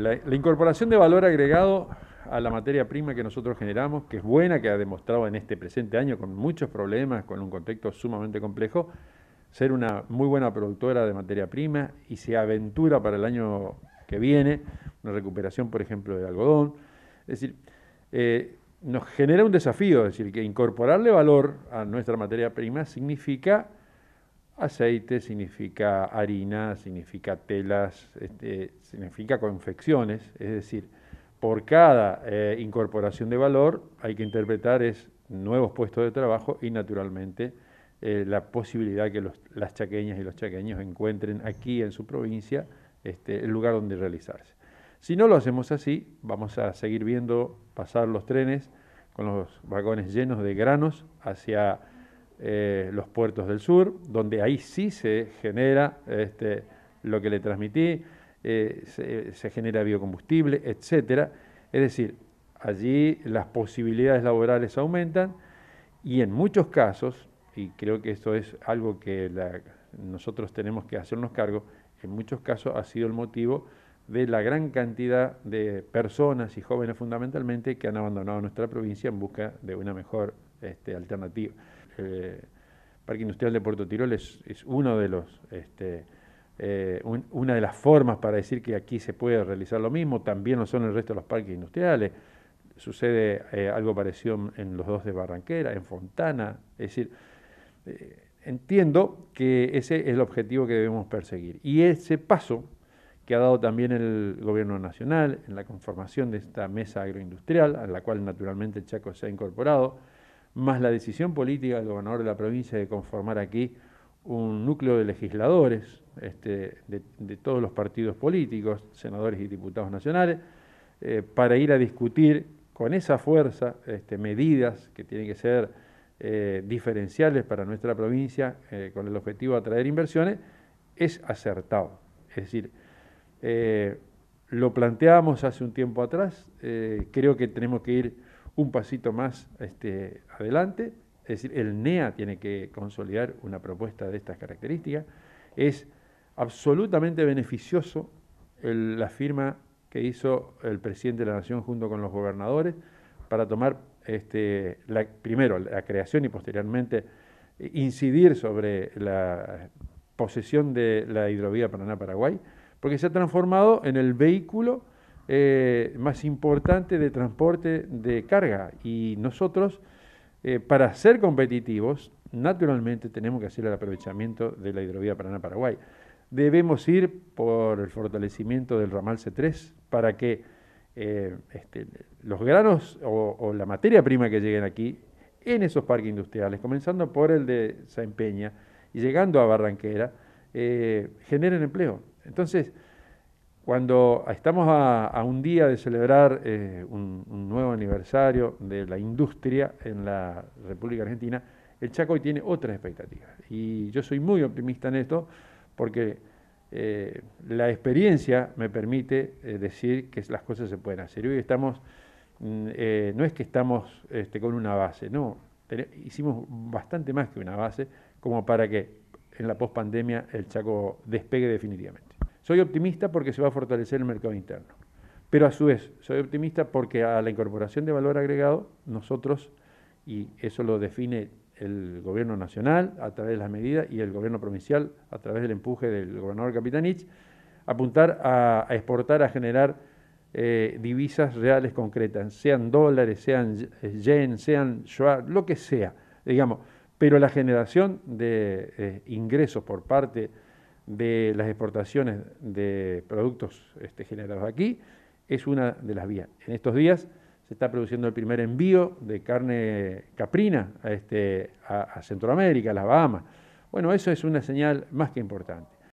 La, incorporación de valor agregado a la materia prima que nosotros generamos, que es buena, que ha demostrado en este presente año con muchos problemas, con un contexto sumamente complejo, ser una muy buena productora de materia prima y se aventura para el año que viene, una recuperación, por ejemplo, de algodón. Es decir, eh, nos genera un desafío, es decir, que incorporarle valor a nuestra materia prima significa Aceite significa harina, significa telas, este, significa confecciones, es decir, por cada eh, incorporación de valor hay que interpretar es nuevos puestos de trabajo y naturalmente eh, la posibilidad que las chaqueñas y los chaqueños encuentren aquí en su provincia este, el lugar donde realizarse. Si no lo hacemos así, vamos a seguir viendo pasar los trenes con los vagones llenos de granos hacia eh, los puertos del sur, donde ahí sí se genera este, lo que le transmití, eh, se, genera biocombustible, etcétera. Es decir, allí las posibilidades laborales aumentan y en muchos casos, y creo que esto es algo que nosotros tenemos que hacernos cargo, en muchos casos ha sido el motivo de la gran cantidad de personas y jóvenes fundamentalmente que han abandonado nuestra provincia en busca de una mejor este, alternativa el Parque Industrial de Puerto Tirol es, uno de los, este, eh, una de las formas para decir que aquí se puede realizar lo mismo, también lo son el resto de los parques industriales, sucede eh, algo parecido en los dos de Barranquera, en Fontana, es decir, eh, entiendo que ese es el objetivo que debemos perseguir. Y ese paso que ha dado también el Gobierno Nacional en la conformación de esta mesa agroindustrial, a la cual naturalmente Chaco se ha incorporado, más la decisión política del gobernador de la provincia de conformar aquí un núcleo de legisladores este, de, todos los partidos políticos, senadores y diputados nacionales, eh, para ir a discutir con esa fuerza este, medidas que tienen que ser eh, diferenciales para nuestra provincia eh, con el objetivo de atraer inversiones, es acertado. Es decir, lo planteábamos hace un tiempo atrás, creo que tenemos que ir un pasito más este, adelante, es decir, el NEA tiene que consolidar una propuesta de estas características, es absolutamente beneficioso la firma que hizo el presidente de la Nación junto con los gobernadores para tomar, este, primero, la creación y posteriormente incidir sobre la posesión de la hidrovía Paraná-Paraguay, porque se ha transformado en el vehículo eh, más importante de transporte de carga y nosotros eh, para ser competitivos naturalmente tenemos que hacer el aprovechamiento de la hidrovía Paraná-Paraguay. Debemos ir por el fortalecimiento del ramal C3 para que eh, este, los granos o, la materia prima que lleguen aquí en esos parques industriales, comenzando por el de San y llegando a Barranquera, generen empleo. Entonces, cuando estamos a, un día de celebrar eh, un, nuevo aniversario de la industria en la República Argentina, el Chaco hoy tiene otras expectativas. Y yo soy muy optimista en esto porque eh, la experiencia me permite eh, decir que las cosas se pueden hacer. Hoy estamos, mm, no es que estamos este, con una base, no, hicimos bastante más que una base como para que en la pospandemia el Chaco despegue definitivamente. Soy optimista porque se va a fortalecer el mercado interno. Pero a su vez, soy optimista porque a la incorporación de valor agregado, nosotros, y eso lo define el gobierno nacional a través de las medidas y el gobierno provincial a través del empuje del gobernador Capitanich, apuntar a, exportar, a generar eh, divisas reales concretas, sean dólares, sean yen, sean lo que sea, digamos. Pero la generación de eh, ingresos por parte de las exportaciones de productos este, generados aquí es una de las vías. En estos días se está produciendo el primer envío de carne caprina a, este, a, a Centroamérica, a las Bahamas. Bueno, eso es una señal más que importante.